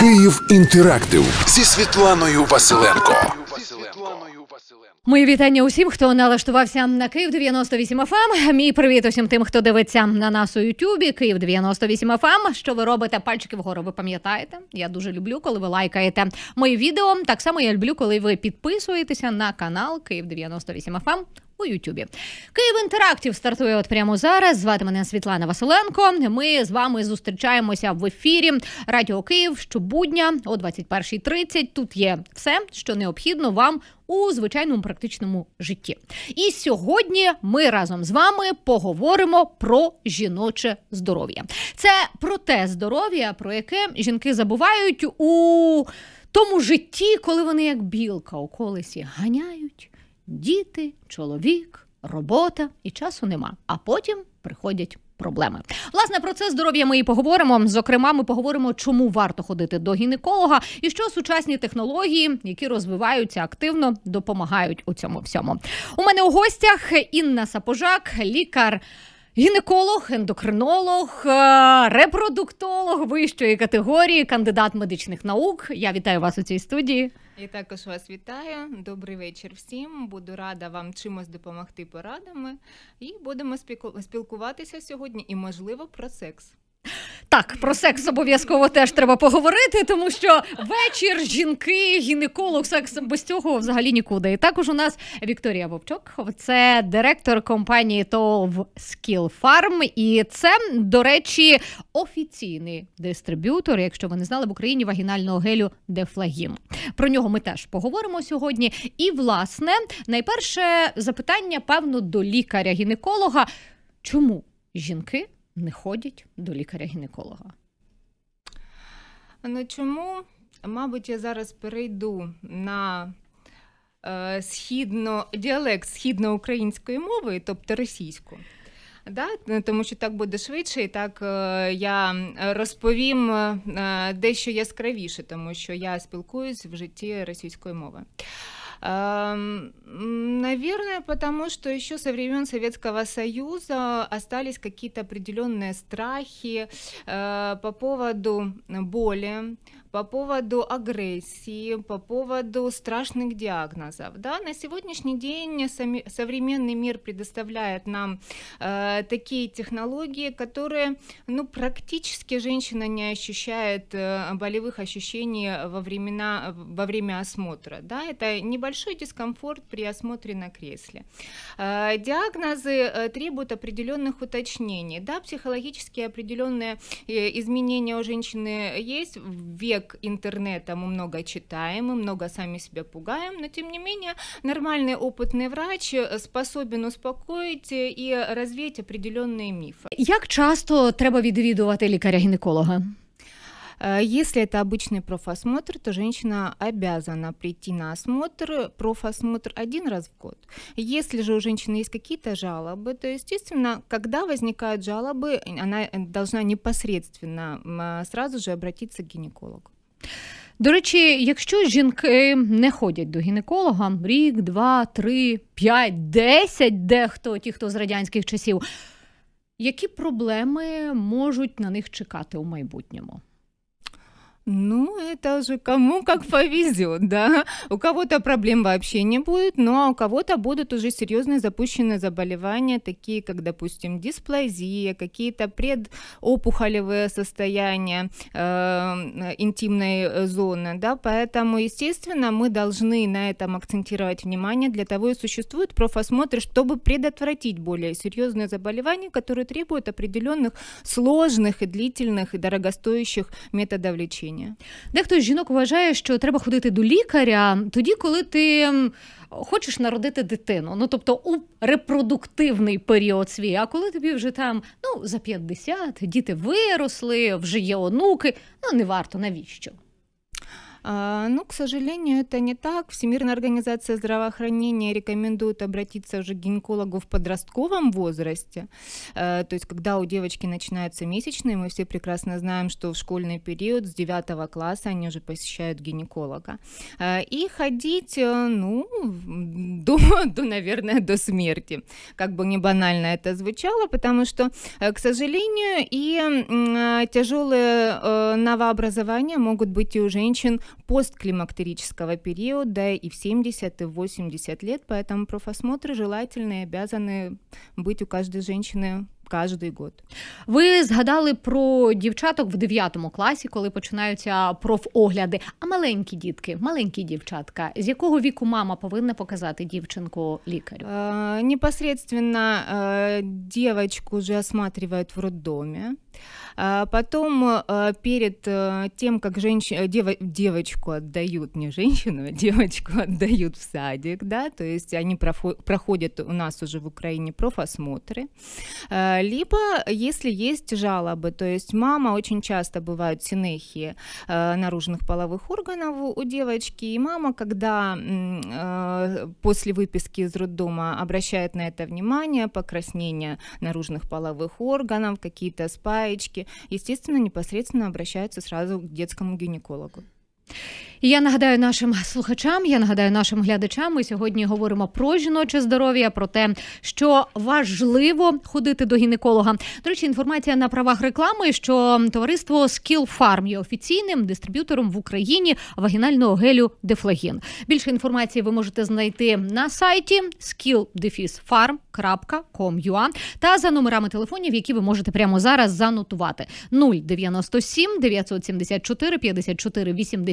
Київ інтерактив зі Світланою Василенко. Мої вітання усім, хто налаштувався на Київ 98 fm ем. Мій привіт усім тим, хто дивиться на нас у Ютубі. Київ 98 fm ем. Що ви робите? Пальчики вгору. Ви пам'ятаєте? Я дуже люблю, коли ви лайкаєте мої відео. Так само я люблю, коли ви підписуєтеся на канал Київ 98 fm у Ютубі. Київ інтерактів стартує от прямо зараз. Звати мене Світлана Василенко. Ми з вами зустрічаємося в ефірі Радіо Київ щобудня о 21.30. Тут є все, що необхідно вам. У звичайному практичному житті, і сьогодні ми разом з вами поговоримо про жіноче здоров'я. Це про те здоров'я, про яке жінки забувають у тому житті, коли вони як білка у колесі ганяють, діти, чоловік, робота і часу нема. А потім приходять. Проблеми власне про це здоров'я ми і поговоримо. Зокрема, ми поговоримо, чому варто ходити до гінеколога, і що сучасні технології, які розвиваються активно, допомагають у цьому всьому. У мене у гостях Інна Сапожак, лікар. Гінеколог, ендокринолог, е, репродуктолог вищої категорії, кандидат медичних наук. Я вітаю вас у цій студії. І також вас вітаю. Добрий вечір всім. Буду рада вам чимось допомогти порадами. І будемо спілкуватися сьогодні і, можливо, про секс. Так, про секс обов'язково теж треба поговорити, тому що вечір, жінки, гінеколог, секс без цього взагалі нікуди. І також у нас Вікторія Вовчок, це директор компанії TOLV Skill Farm. І це, до речі, офіційний дистриб'ютор, якщо ви не знали в Україні вагінального гелю Дефлагін. Про нього ми теж поговоримо сьогодні. І, власне, найперше запитання, певно, до лікаря-гінеколога. Чому жінки? не ходять до лікаря-гінеколога? Ну чому? Мабуть, я зараз перейду на е, східно діалект східноукраїнської мови, тобто російську. Да? Тому що так буде швидше, і так е, я розповім е, дещо яскравіше, тому що я спілкуюсь в житті російської мови. Наверное, потому что еще со времен Советского Союза остались какие-то определенные страхи э, по поводу боли, по поводу агрессии, по поводу страшных диагнозов. Да? На сегодняшний день современный мир предоставляет нам э, такие технологии, которые ну, практически женщина не ощущает э, болевых ощущений во, времена, во время осмотра. Да? Это небольшой дискомфорт при осмотре на кресле. Э, диагнозы э, требуют определенных уточнений. Да, психологически определенные э, изменения у женщины есть в век век интернета мы много читаем, мы много сами себя пугаем, но тем не менее нормальный опытный врач э, способен успокоїти э, і розвіяти определенные міфи. Як часто треба відвідувати лікаря-гінеколога? Э, если это обычный профосмотр, то женщина обязана прийти на осмотр, профосмотр один раз в год. Если же у женщины есть какие-то жалобы, то, естественно, когда возникают жалобы, она должна непосредственно сразу же обратиться к гинекологу. До речі, якщо жінки не ходять до гінеколога рік, два, три, п'ять, десять, дехто ті, хто з радянських часів, які проблеми можуть на них чекати у майбутньому? Ну, это уже кому как повезет, да. У кого-то проблем вообще не будет, но ну, а у кого-то будут уже серьезные запущенные заболевания, такие как, допустим, дисплазия, какие-то предопухолевые состояния э, интимной зоны, да. Поэтому, естественно, мы должны на этом акцентировать внимание. Для того и существует профосмотр, чтобы предотвратить более серьезные заболевания, которые требуют определенных сложных и длительных и дорогостоящих методов лечения. лікування. Дехто з жінок вважає, що треба ходити до лікаря тоді, коли ти. Хочеш народити дитину, ну тобто у репродуктивний період свій. А коли тобі вже там ну за 50, діти виросли, вже є онуки, ну не варто навіщо. А, ну, к сожалению, это не так. Всемирная организация здравоохранения рекомендует обратиться уже к гинекологу в подростковом возрасте. А, то есть, когда у девочки начинаются месячные, мы все прекрасно знаем, что в школьный период с 9 класса они уже посещают гинеколога. А, и ходить, э, ну, до, до, наверное, до смерти. Как бы не банально это звучало, потому что, э, к сожалению, и э, тяжелые новообразования могут быть и у женщин постклимактерического периода и в 70, и в 80 лет, поэтому профосмотры желательно и обязаны быть у каждой женщины Кожний год ви згадали про дівчаток в 9 класі, коли починаються профогляди. А маленькі дітки, маленькі дівчатка, з якого віку мама повинна показати дівчинку лікарю? Е, непосредственно е, дівчатку вже осматривають в роддомі. А потом э, перед э, тем, как женщ... Э, Дев... девочку отдают, не женщину, а девочку отдают в садик, да, то есть они проходят у нас уже в Украине профосмотры. Либо, если есть жалобы, то есть мама, очень часто бывают синехии наружных половых органов у девочки, и мама, когда после выписки из роддома обращает на это внимание, покраснение наружных половых органов, какие-то спайки, гаечки, естественно, непосредственно обращаются сразу к детскому гинекологу. І я нагадаю нашим слухачам, я нагадаю нашим глядачам. Ми сьогодні говоримо про жіноче здоров'я, про те, що важливо ходити до гінеколога. До речі, інформація на правах реклами, що товариство Skill Farm є офіційним дистриб'ютором в Україні вагінального гелю Дефлагін. Більше інформації ви можете знайти на сайті skilldefisfarm.com.ua та за номерами телефонів, які ви можете прямо зараз занотувати 097 974 54 80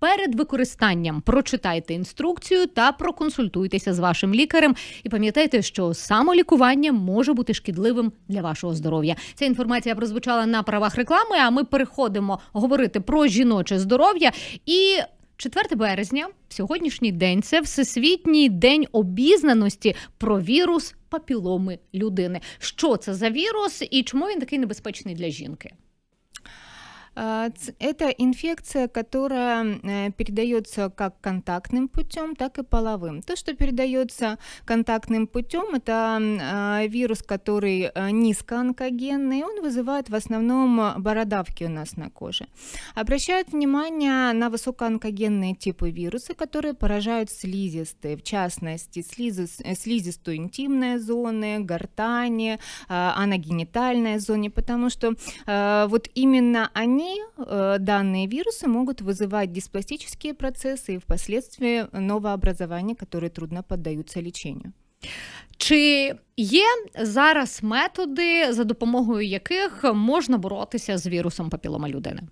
перед використанням прочитайте інструкцію та проконсультуйтеся з вашим лікарем. І пам'ятайте, що самолікування може бути шкідливим для вашого здоров'я. Ця інформація прозвучала на правах реклами. А ми переходимо говорити про жіноче здоров'я і. 4 березня, сьогоднішній день, це всесвітній день обізнаності про вірус папіломи людини. Що це за вірус і чому він такий небезпечний для жінки? А, это инфекция, которая э, передается как контактным путем, так и половым. То, что передается контактным путем, это а, вирус, который э, низкоонкогенный, он вызывает в основном бородавки у нас на коже. Обращают внимание на высокоонкогенные типы вируса, которые поражают слизистые, в частности, э, слизистую интимные зоны, гортани, анагенитальные зоны, потому что вот именно они Остальные э, данные вирусы могут вызывать диспластические процессы и впоследствии новообразования, которые трудно поддаються лечению. Чи є зараз методи, за допомогою яких можна боротися з вірусом папілома людини?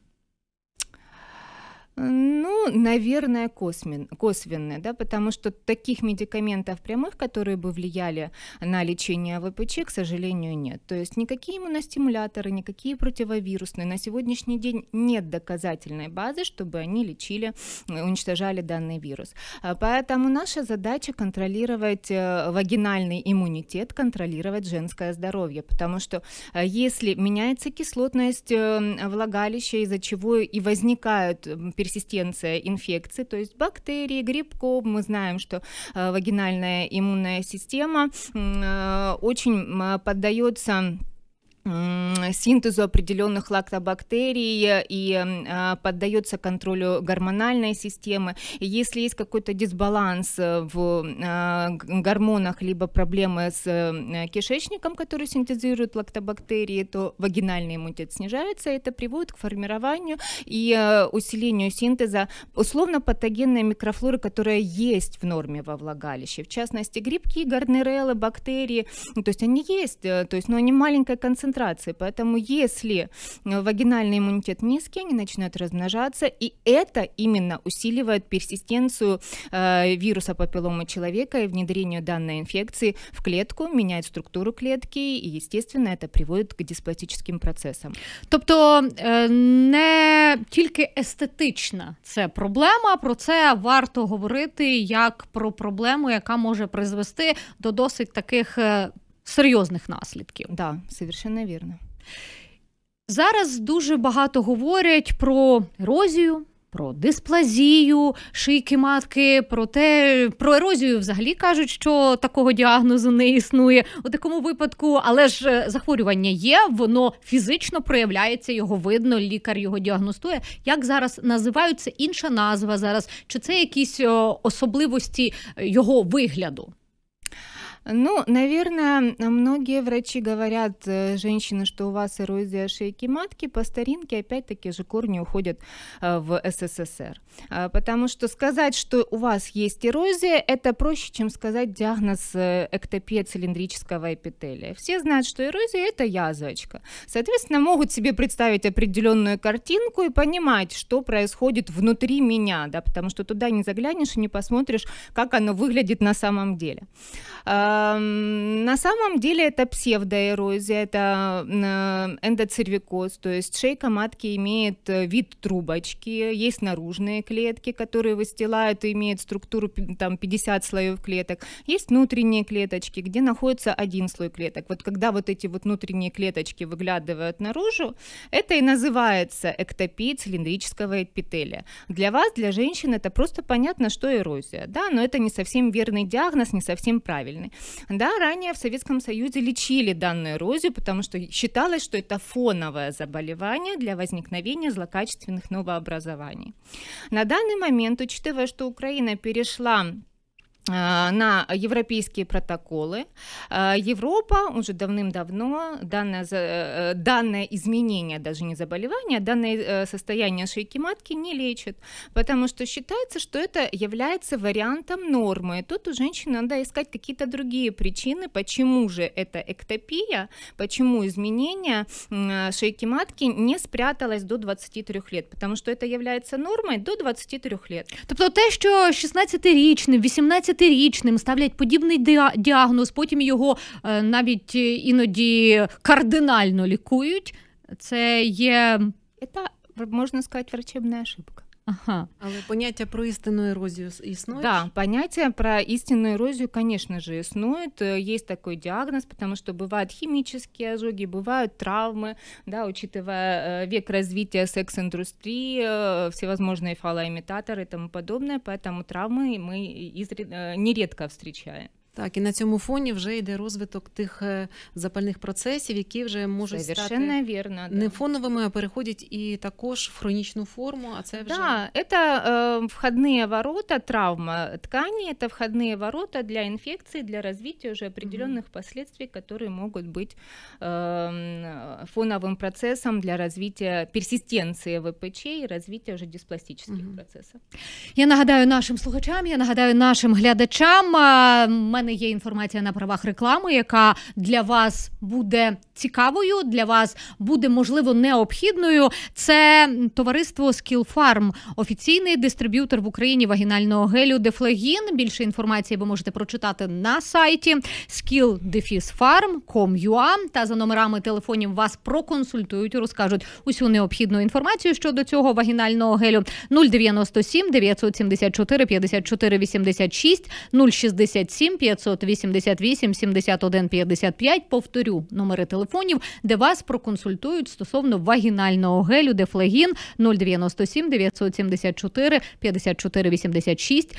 Ну, наверное, косвен, косвенные, да, потому что таких медикаментов прямых, которые бы влияли на лечение ВПЧ, к сожалению, нет. То есть никакие иммуностимуляторы, никакие противовирусные. На сегодняшний день нет доказательной базы, чтобы они лечили, э, уничтожали данный вирус. А поэтому наша задача контролировать э, вагинальный иммунитет, контролировать женское здоровье, потому что э, если меняется кислотность влагалища, из-за чего и возникают пересечения персистенция инфекции, то есть бактерии, грибков. Мы знаем, что э, вагинальная иммунная система э, очень поддается синтезу определенных лактобактерий и а, поддается контролю гормональной системы. Если есть какой-то дисбаланс э, в а, гормонах, либо проблемы с э, кишечником, который синтезирует лактобактерии, то вагинальный иммунитет снижается, и это приводит к формированию и э, усилению синтеза условно-патогенной микрофлоры, которая есть в норме во влагалище. В частности, грибки, гарнереллы, бактерии, ну, то есть они есть, то есть, но они маленькая концентрация концентрации. Поэтому если э, вагинальный иммунитет низкий, они начинают размножаться, и это именно усиливает персистенцию э, вируса папилломы человека и внедрение данной инфекции в клетку, меняет структуру клетки, и, естественно, это приводит к дисплатическим процесам. Тобто е, не тільки естетична це проблема, про це варто говорити як про проблему, яка може призвести до досить таких е, серйозних наслідків. да, совершенно вірно. Зараз дуже багато говорять про ерозію, про дисплазію, шийки матки, про те, про ерозію взагалі кажуть, що такого діагнозу не існує у такому випадку, але ж е, захворювання є, воно фізично проявляється, його видно, лікар його діагностує. Як зараз називаються інша назва зараз? Чи це якісь е, особливості е, його вигляду? Ну, наверное, многие врачи говорят, э, женщины, что у вас эрозия шейки матки, по старинке опять-таки же корни уходят э, в СССР. Э, потому что сказать, что у вас есть эрозия, это проще, чем сказать диагноз эктопия цилиндрического эпителия. Все знают, что эрозия – это язвочка. Соответственно, могут себе представить определенную картинку и понимать, что происходит внутри меня, да, потому что туда не заглянешь и не посмотришь, как оно выглядит на самом деле. На самом деле это псевдоэрозия, это э, эндоцервикоз, то есть шейка матки имеет э, вид трубочки, есть наружные клетки, которые выстилают и имеют структуру там 50 слоев клеток, есть внутренние клеточки, где находится один слой клеток. Вот когда вот эти вот внутренние клеточки выглядывают наружу, это и называется эктопия цилиндрического эпителия. Для вас, для женщин, это просто понятно, что эрозия, да, но это не совсем верный диагноз, не совсем правильный. Да, ранее в Советском Союзе лечили данную эрозию, потому что считалось, что это фоновое заболевание для возникновения злокачественных новообразований. На данный момент, учитывая, что Украина перешла Э, на европейские протоколы. Э, Европа уже давным-давно данное, э, данное изменение, даже не заболевание, а данное состояние шейки матки не лечит, потому что считается, что это является вариантом нормы. Тут у женщины надо искать какие-то другие причины, почему же это эктопия, почему изменение шейки матки не спряталось до 23 лет, потому что это является нормой до 23 лет. то есть что 16-річним, 18 30-річним ставлять подібний діагноз, потім його е, навіть е, іноді кардинально лікують. Це є Це, можна сказати, врачебна ошибка. Ага. Але понятие про истинную эрозию існує? Да, понятие про истинную эрозию, конечно же, існует. Есть такой диагноз, потому что бывают химические ожоги, бывают травмы, да, учитывая э, век развития секс-индустрии, э, всевозможные фалоимитаторы и тому подобное, поэтому травмы мы э, нередко встречаем. Так, і на цьому фоні вже йде розвиток тих запальних процесів, які вже можуть Совершенно стати вірно, да. не фоновими, а переходять і також в хронічну форму. А це вже да, это, э, входные ворота, травма ткани, это входные ворота для инфекции, для развития уже определенных угу. последствий, которые могут быть э, фоновым процессом для развития персистенции ВПЧ и развития уже диспластических угу. процессов. Я нагадаю нашим слухачам, я нагадаю нашим глядачам. А, мене мене є інформація на правах реклами, яка для вас буде цікавою, для вас буде можливо необхідною. Це товариство Скілфарм, офіційний дистриб'ютор в Україні вагінального гелю Дефлегін. Більше інформації ви можете прочитати на сайті skilldefisfarm.com.ua та за номерами телефонів вас проконсультують, розкажуть усю необхідну інформацію щодо цього вагінального гелю 097 974 54 86 067 5 588 71 55. Повторю номери телефонів, де вас проконсультують стосовно вагінального гелю, дефлегін 097 974 54 86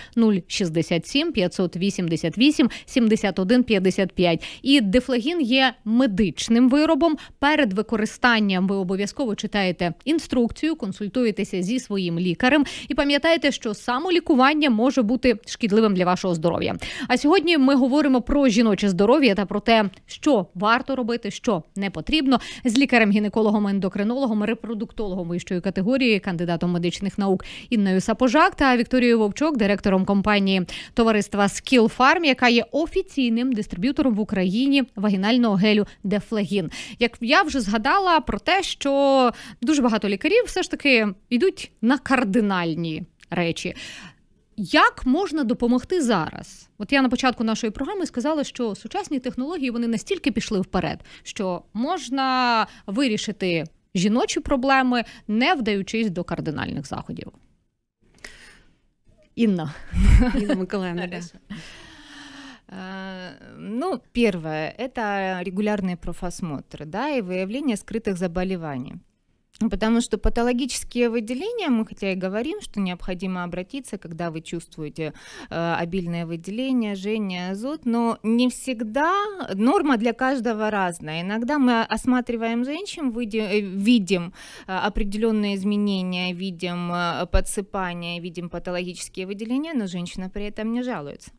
067 588 71 55. І дефлегін є медичним виробом. Перед використанням ви обов'язково читаєте інструкцію, консультуєтеся зі своїм лікарем і пам'ятаєте, що самолікування може бути шкідливим для вашого здоров'я. А сьогодні ми говоримо про жіноче здоров'я та про те, що варто робити, що не потрібно з лікарем, гінекологом, ендокринологом, репродуктологом вищої категорії, кандидатом медичних наук Інною Сапожак та Вікторією Вовчок, директором компанії товариства Skill Farm, яка є офіційним дистриб'ютором в Україні вагінального гелю Дефлегін. Як я вже згадала про те, що дуже багато лікарів все ж таки йдуть на кардинальні речі. Як можна допомогти зараз? От я на початку нашої програми сказала, що сучасні технології вони настільки пішли вперед, що можна вирішити жіночі проблеми, не вдаючись до кардинальних заходів. Інна Инна Николаевна, да. Е, ну, первое, это регулярные профосмотры, да, и выявление скрытых заболеваний. Потому что патологические выделения, мы хотя и говорим, что необходимо обратиться, когда вы чувствуете э, обильное выделение, жжение, азот, но не всегда норма для каждого разная. Иногда мы осматриваем женщин, выйдем, э, видим э, определенные изменения, видим э, подсыпание, видим патологические выделения, но женщина при этом не жалуется.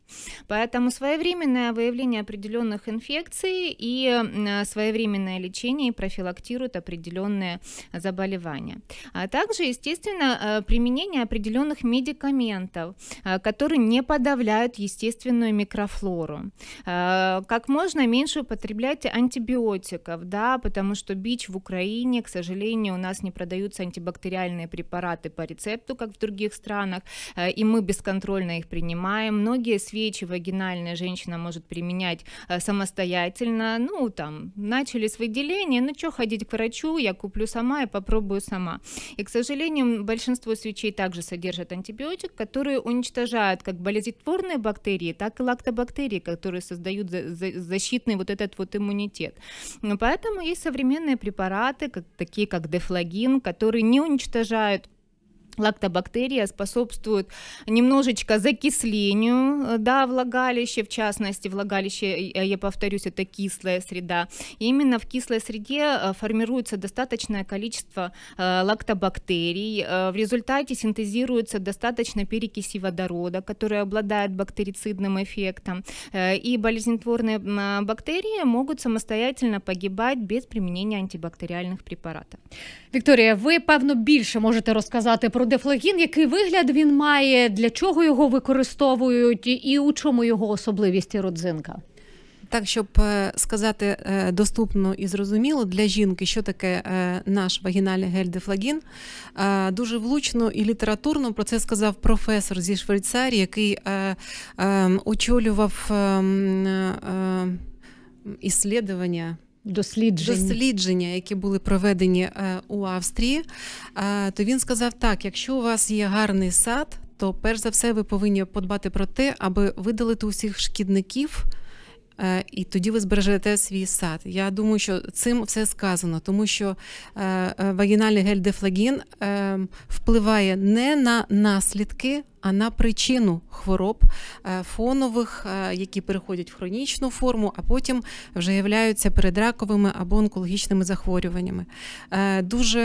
Поэтому своевременное выявление определенных инфекций и э, своевременное лечение профилактируют определенные заболевания заболевания. А также, естественно, э, применение определенных медикаментов, э, которые не подавляют естественную микрофлору. Э, как можно меньше употреблять антибиотиков, да, потому что бич в Украине, к сожалению, у нас не продаются антибактериальные препараты по рецепту, как в других странах, и мы бесконтрольно их принимаем. Многие свечи вагинальные женщина может применять самостоятельно, ну, там, начали с выделения, ну, что ходить к врачу, я куплю сама и по попробую сама. И, к сожалению, большинство свечей также содержат антибиотик, которые уничтожают как болезнетворные бактерии, так и лактобактерии, которые создают за защитный вот этот вот иммунитет. Поэтому есть современные препараты, как, такие как дефлагин, которые не уничтожают лактобактерия способствует немножечко закислению э, да, влагалища, в частности, влагалище, э, э, я повторюсь, это кислая среда. И именно в кислой среде формируется достаточное количество лактобактерий, в результате синтезируется достаточно перекиси водорода, которые обладают бактерицидным эффектом, и болезнетворные а, бактерии могут самостоятельно погибать без применения антибактериальных препаратов. Виктория, вы, певно, больше можете рассказать про про дефлагін, який вигляд він має, для чого його використовують, і у чому його особливість і родзинка? Так, щоб е, сказати е, доступно і зрозуміло для жінки, що таке е, наш вагінальний гель-дефлагін, дуже влучно і літературно про це сказав професор зі Швейцарії, який ем, очолював ем, ем, іслідування. Дослідження. дослідження, які були проведені е, у Австрії, е, то він сказав так: якщо у вас є гарний сад, то перш за все ви повинні подбати про те, аби видалити усіх шкідників. Е, і тоді ви збережете свій сад. Я думаю, що цим все сказано, тому що вагінальний гель-дефлагін ем, впливає не на наслідки а на причину хвороб е, фонових, е, які переходять в хронічну форму, а потім вже являються передраковими або онкологічними захворюваннями. Е, дуже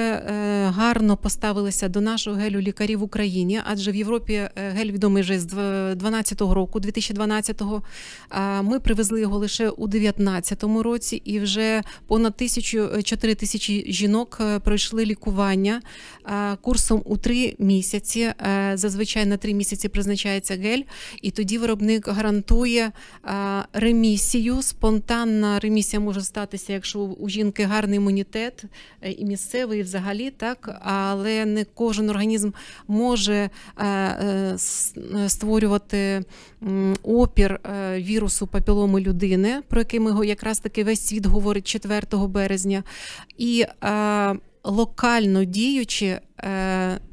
гарно поставилися до нашого гелю лікарі в Україні, адже в Європі гель відомий вже з 2012 року, 2012-го. Ми привезли його лише у 2019 році, і вже понад тисячу 4 тисячі жінок пройшли лікування курсом у 3 місяці. Зазвичай на три місяці призначається гель, і тоді виробник гарантує ремісію. Спонтанна ремісія може статися, якщо у жінки гарний імунітет е, і місцевий, і взагалі так, але не кожен організм може е, е, створювати опір вірусу папіломи людини, про який ми якраз таки весь світ говорить 4 березня. І локально діючи е,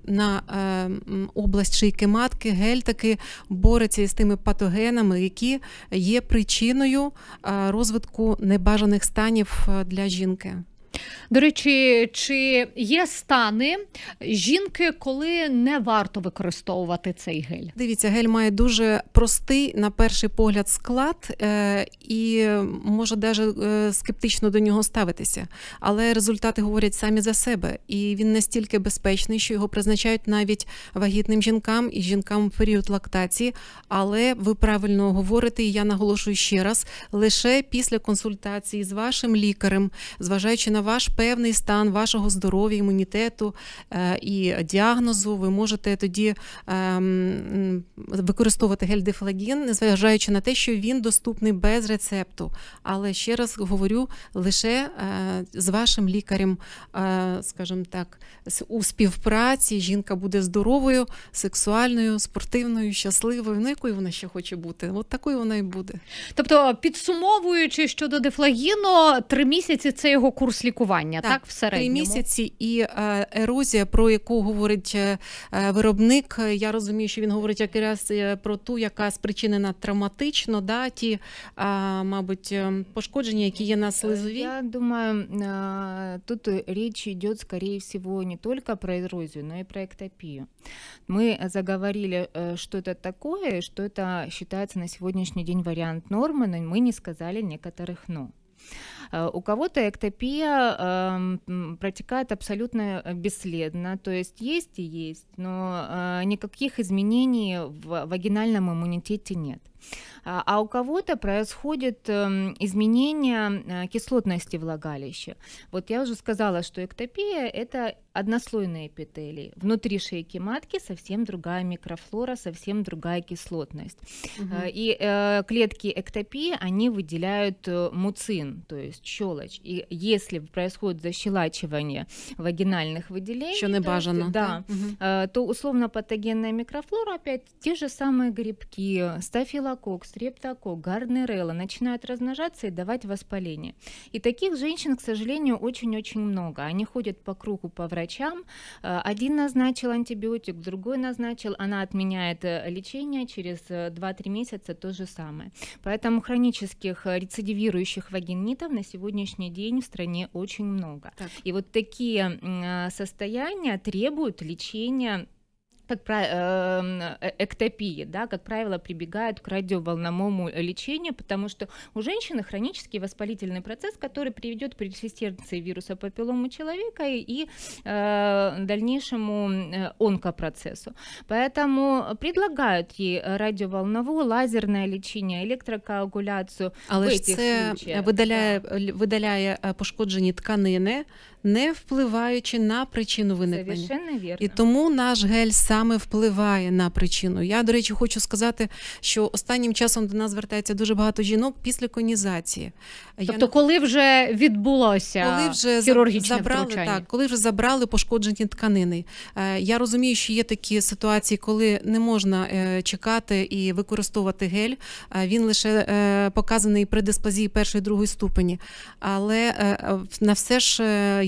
на е, область шийки матки, гель таки бореться із тими патогенами, які є причиною е, розвитку небажаних станів для жінки. До речі, чи є стани жінки, коли не варто використовувати цей гель? Дивіться, гель має дуже простий, на перший погляд, склад е, і може навіть е, скептично до нього ставитися. Але результати говорять самі за себе, і він настільки безпечний, що його призначають навіть вагітним жінкам і жінкам в період лактації. Але ви правильно говорите, і я наголошую ще раз: лише після консультації з вашим лікарем, зважаючи на ваш певний стан вашого здоров'я, імунітету е, і діагнозу, ви можете тоді ем, використовувати гель-дефлагін, незважаючи на те, що він доступний без рецепту. Але ще раз говорю лише е, з вашим лікарем, е, скажімо так, у співпраці жінка буде здоровою, сексуальною, спортивною, щасливою. Ну, якою вона ще хоче бути? От такою вона і буде. Тобто, підсумовуючи щодо дефлагіну, три місяці це його курс лікування лікування, так, так в середньому? Три місяці і е, ерозія, про яку говорить е, е, виробник. Я розумію, що він говорить якраз про ту, яка спричинена травматично, да, ті, мабуть, пошкодження, які є на слизові. Я думаю, тут річ йде, скоріше всього, не тільки про ерозію, але й про ектопію. Ми заговорили, що це таке, що це вважається на сьогоднішній день варіант норми, але ми не сказали некоторых «но». Э, у кого-то эктопия эм, протекает абсолютно э, бесследно, то есть есть и есть, но э, никаких изменений в вагинальном иммунитете нет. А, а у кого-то происходит эм, изменение кислотности влагалища. Вот я уже сказала, что эктопия – это однослойные эпителии. Внутри шейки матки совсем другая микрофлора, совсем другая кислотность. Угу. И клетки эктопии, они выделяют муцин, то есть щелочь. и если происходит защелачивание вагинальных выделений, Що не бажано, да, угу. то условно-патогенная микрофлора, опять те же самые грибки, стафилококк, стрептококк, гарнерелла начинают размножаться и давать воспаление. И таких женщин, к сожалению, очень-очень много. Они ходят по кругу по врачам. Э, один назначил антибиотик, другой назначил. Она отменяет э, лечение через 2-3 месяца то же самое. Поэтому хронических рецидивирующих вагинитов на сегодняшний день в стране очень много. Так. И вот такие э, состояния требуют лечения как правило, э, э, эктопии, да, как правило, прибегают к радиоволновому лечению, потому что у женщины хронический воспалительный процесс, который приведет к персистенции вируса папиллому человека и, и э, дальнейшему э, онкопроцессу. Поэтому предлагают ей радиоволновую, лазерное лечение, електрокоагуляцию. Але в этих це случаях. видаляє, пошкоджені тканини, не впливаючи на причину виникнення. Вірно. І тому наш гель саме впливає на причину. Я, до речі, хочу сказати, що останнім часом до нас звертається дуже багато жінок після конізації. Тобто, Я... коли вже відбулося коли вже хірургічне забрали, втручання? так, коли вже забрали пошкоджені тканини. Е, я розумію, що є такі ситуації, коли не можна е, чекати і використовувати гель. Е, він лише показаний при диспазії першої другої ступені, але на все ж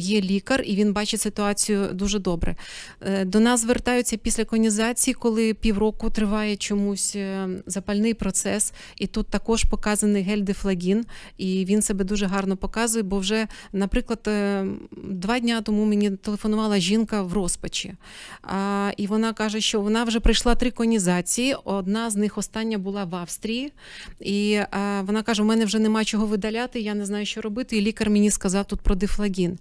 є лікар, і він бачить ситуацію дуже добре. Е, до нас звертаються після конізації, коли півроку триває чомусь е, запальний процес, і тут також показаний гель-дефлагін, і він себе дуже гарно показує. Бо вже, наприклад, е, два дня тому мені телефонувала жінка в розпачі, і вона каже, що вона вже прийшла три конізації. Одна з них остання була в Австрії, і вона каже: у мене вже нема чого видаляти, я не знаю, що робити. І лікар мені сказав тут про дефлагін.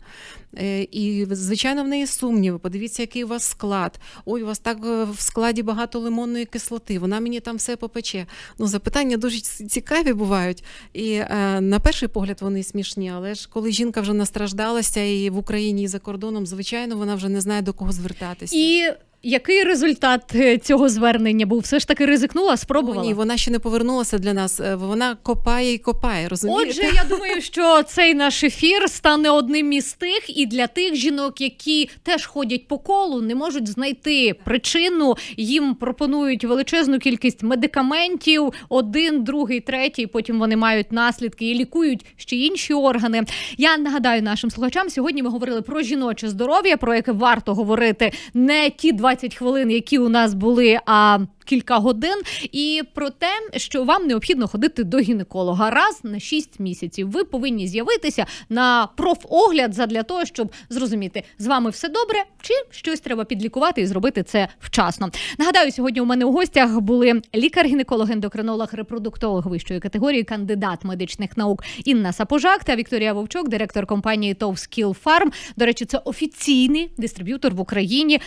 Е, і, звичайно, в неї сумніви. Подивіться, який у вас склад. Ой, у вас так е, в складі багато лимонної кислоти. Вона мені там все попече. Ну, запитання дуже цікаві бувають. І е, на перший погляд вони смішні, але ж коли жінка вже настраждалася і в Україні, і за кордоном, звичайно, вона вже не знає до кого звертатися. І який результат е, цього звернення був? Все ж таки ризикнула, спробувала? О, ні, вона ще не повернулася для нас. Е, вона копає і копає. розумієте? Отже, я думаю, що цей наш ефір стане одним із тих, і для тих жінок, які теж ходять по колу, не можуть знайти причину. Їм пропонують величезну кількість медикаментів, один, другий, третій. Потім вони мають наслідки і лікують ще інші органи. Я нагадаю нашим слухачам, сьогодні ми говорили про жіноче здоров'я, про яке варто говорити не ті два. 20 хвилин, які у нас були, а кілька годин, і про те, що вам необхідно ходити до гінеколога раз на 6 місяців. Ви повинні з'явитися на профогляд задля того, щоб зрозуміти, з вами все добре, чи щось треба підлікувати і зробити це вчасно. Нагадаю, сьогодні у мене у гостях були лікар-гінеколог, ендокринолог, репродуктолог вищої категорії, кандидат медичних наук Інна Сапожак та Вікторія Вовчок, директор компанії «Тов Скіл Фарм». До речі, це офіційний дистриб'ютор в Україні.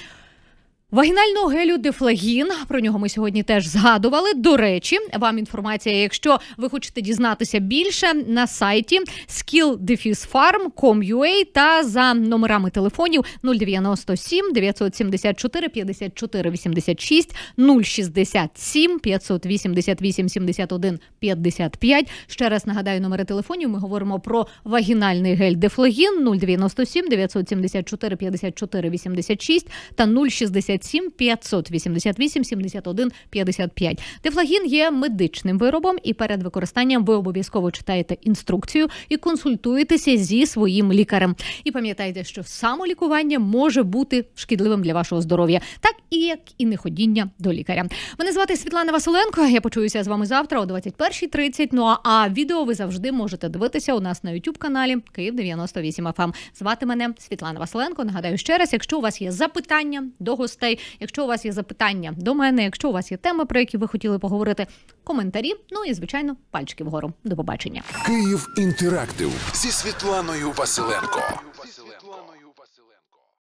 Вагінального гелю дефлагін про нього ми сьогодні теж згадували. До речі, вам інформація, якщо ви хочете дізнатися більше на сайті skilldefisfarm.com.ua та за номерами телефонів 097 974 54 86 067 588 71 55. Ще раз нагадаю номери телефонів. Ми говоримо про вагінальний гель дефлагін 097 974 54 86 та 067 77 588 71 55. Дефлагін є медичним виробом, і перед використанням ви обов'язково читаєте інструкцію і консультуєтеся зі своїм лікарем. І пам'ятайте, що самолікування може бути шкідливим для вашого здоров'я, так і як і неходіння до лікаря. Мене звати Світлана Василенко. Я почуюся з вами завтра о 21.30. Ну а, а відео ви завжди можете дивитися у нас на youtube каналі Київ 98 FM. Ем. Звати мене Світлана Василенко. Нагадаю ще раз, якщо у вас є запитання до гостей гостей. Якщо у вас є запитання до мене, якщо у вас є теми, про які ви хотіли поговорити, коментарі. Ну і звичайно, пальчики вгору. До побачення. Київ інтерактив зі Світланою Василенко.